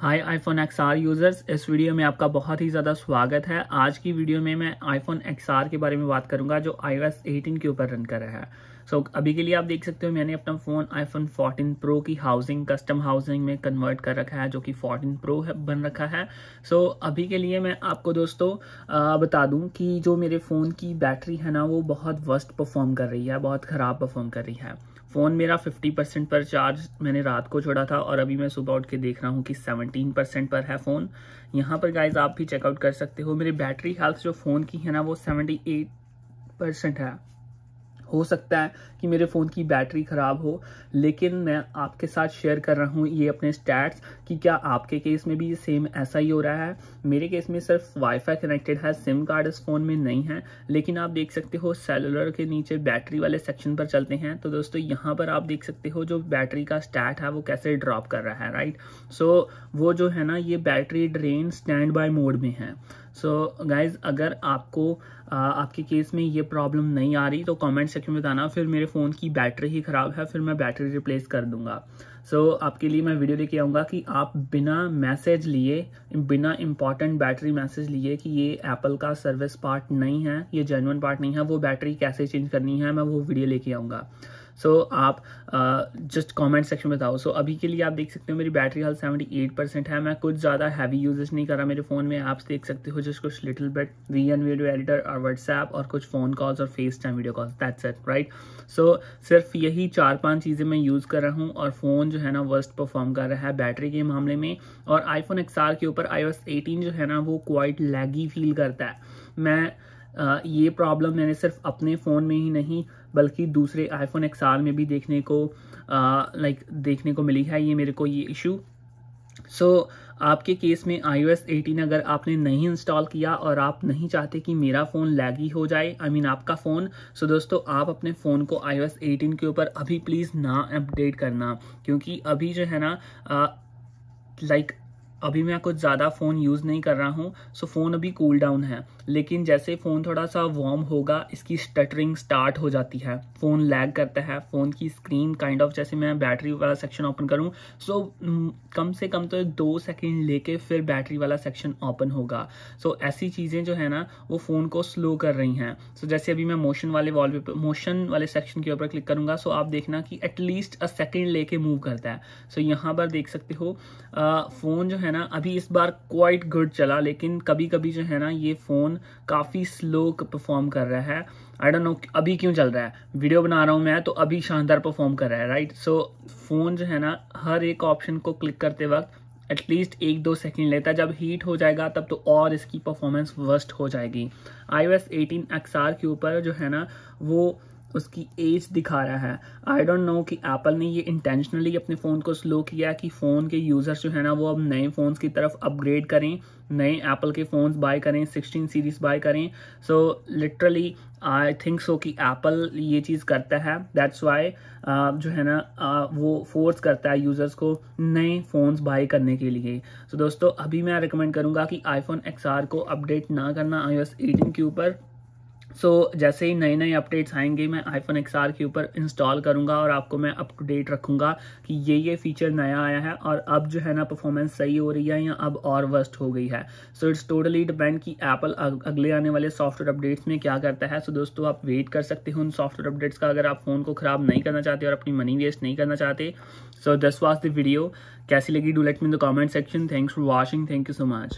हाय iPhone X R users इस वीडियो में आपका बहुत ही ज़्यादा स्वागत है आज की वीडियो में मैं आईफोन एक्स आर के बारे में बात करूंगा जो आई एस एटीन के ऊपर रन कर रहा है सो so, अभी के लिए आप देख सकते हो मैंने अपना फ़ोन आईफोन 14 प्रो की हाउसिंग कस्टम हाउसिंग में कन्वर्ट कर रखा है जो कि 14 प्रो बन रखा है सो so, अभी के लिए मैं आपको दोस्तों आ, बता दूं कि जो मेरे फ़ोन की बैटरी है ना वो बहुत वर्स्ट परफॉर्म कर रही है बहुत ख़राब परफॉर्म कर रही है फ़ोन मेरा 50 परसेंट पर चार्ज मैंने रात को छोड़ा था और अभी मैं सुबह उठ के देख रहा हूँ कि 17 परसेंट पर है फ़ोन यहाँ पर गाइज आप भी चेकआउट कर सकते हो मेरी बैटरी हेल्थ जो फ़ोन की है ना वो 78 परसेंट है हो सकता है कि मेरे फ़ोन की बैटरी ख़राब हो लेकिन मैं आपके साथ शेयर कर रहा हूँ ये अपने स्टैट्स कि क्या आपके केस में भी सेम ऐसा ही हो रहा है मेरे केस में सिर्फ वाईफाई कनेक्टेड है सिम कार्ड इस फ़ोन में नहीं है लेकिन आप देख सकते हो सेलुलर के नीचे बैटरी वाले सेक्शन पर चलते हैं तो दोस्तों यहाँ पर आप देख सकते हो जो बैटरी का स्टैट है वो कैसे ड्रॉप कर रहा है राइट सो so, वो जो है ना ये battery drain standby mode में है सो so, गाइज अगर आपको आ, आपके केस में ये प्रॉब्लम नहीं आ रही तो कमेंट सेक्शन में बताना फिर मेरे फ़ोन की बैटरी ही ख़राब है फिर मैं बैटरी रिप्लेस कर दूंगा सो so, आपके लिए मैं वीडियो लेके आऊँगा कि आप बिना मैसेज लिए बिना इंपॉर्टेंट बैटरी मैसेज लिए कि ये एप्पल का सर्विस पार्ट नहीं है ये जेनवन पार्ट नहीं है वो बैटरी कैसे चेंज करनी है मैं वो वीडियो लेके आऊँगा सो so, आप जस्ट कमेंट सेक्शन में बताओ सो so, अभी के लिए आप देख सकते हो मेरी बैटरी हाल 78 परसेंट है मैं कुछ ज़्यादा हैवी यूजेस नहीं कर रहा मेरे फ़ोन में आप देख सकते हो जस्ट कुछ little bit V N video editor और व्हाट्सएप और कुछ फ़ोन कॉल्स और FaceTime video calls that's it right so सिर्फ यही चार पांच चीज़ें मैं यूज़ कर रहा हूँ और फ़ोन जो है ना वर्स्ट परफॉर्म कर रहा है बैटरी के मामले में और आईफोन एक्स के ऊपर आई एस जो है ना वो क्वाइट लैगी फील करता है मैं आ, uh, ये प्रॉब्लम मैंने सिर्फ अपने फ़ोन में ही नहीं बल्कि दूसरे आईफोन एक्स में भी देखने को लाइक देखने को मिली है ये मेरे को ये इशू सो so, आपके केस में आई ओ एस एटीन अगर आपने नहीं इंस्टॉल किया और आप नहीं चाहते कि मेरा फ़ोन लैगी हो जाए आई I मीन mean आपका फ़ोन सो so दोस्तों आप अपने फ़ोन को आई ओ एस एटीन के ऊपर अभी प्लीज़ ना अपडेट करना क्योंकि अभी जो है ना लाइक like, अभी मैं कुछ ज़्यादा फ़ोन यूज़ नहीं कर रहा हूँ सो फ़ोन अभी कूल डाउन है लेकिन जैसे फ़ोन थोड़ा सा वार्म होगा इसकी स्टटरिंग स्टार्ट हो जाती है फ़ोन लैग करता है फ़ोन की स्क्रीन काइंड ऑफ जैसे मैं बैटरी वाला सेक्शन ओपन करूँ सो कम से कम तो दो सेकेंड लेके फिर बैटरी वाला सेक्शन ओपन होगा सो so, ऐसी चीज़ें जो है ना वो फ़ोन को स्लो कर रही हैं सो so, जैसे अभी मैं मोशन वाले वॉल मोशन वाले सेक्शन के ऊपर क्लिक करूँगा सो so आप देखना कि एटलीस्ट अ सेकेंड ले मूव करता है सो so, यहाँ पर देख सकते हो फ़ोन जो है है ना अभी इस बार क्वाइट गुड चला लेकिन कभी कभी जो है ना ये फ़ोन काफ़ी स्लो परफॉर्म कर रहा है आई डोंट नो अभी क्यों चल रहा है वीडियो बना रहा हूं मैं तो अभी शानदार परफॉर्म कर रहा है राइट सो फ़ोन जो है ना हर एक ऑप्शन को क्लिक करते वक्त एटलीस्ट एक दो सेकेंड लेता है जब हीट हो जाएगा तब तो और इसकी परफॉर्मेंस वर्स्ट हो जाएगी I O S eighteen X के ऊपर जो है ना वो उसकी एज दिखा रहा है आई डोंट नो कि एप्पल ने ये इंटेंशनली अपने फ़ोन को स्लो किया कि फ़ोन के यूज़र्स जो है ना वो अब नए फ़ोन्स की तरफ अपग्रेड करें नए एप्पल के फ़ोन्स बाय करें 16 सीरीज़ बाय करें so literally I think so कि एप्पल ये चीज़ करता है दैट्स वाई uh, जो है ना uh, वो फोर्स करता है यूज़र्स को नए फ़ोन्स बाय करने के लिए सो so, दोस्तों अभी मैं रिकमेंड करूँगा कि आईफोन एक्स को अपडेट ना करना आई एस के ऊपर सो so, जैसे ही नए नए अपडेट्स आएंगे मैं आईफोन एक्स के ऊपर इंस्टॉल करूँगा और आपको मैं अप टू डेट रखूँगा कि ये ये फीचर नया आया है और अब जो है ना परफॉर्मेंस सही हो रही है या अब और वर्स्ट हो गई है सो इट्स टोटली डिपेंड कि एप्पल अगले आने वाले सॉफ्टवेयर अपडेट्स में क्या करता है सो so, दोस्तों आप वेट कर सकते हो उन सॉफ्टवेयर अपडेट्स का अगर आप फ़ोन को ख़राब नहीं करना चाहते और अपनी मनी वेस्ट नहीं करना चाहते सो दस वॉज द वीडियो कैसी लगी do let me the comment section thanks for watching thank you so much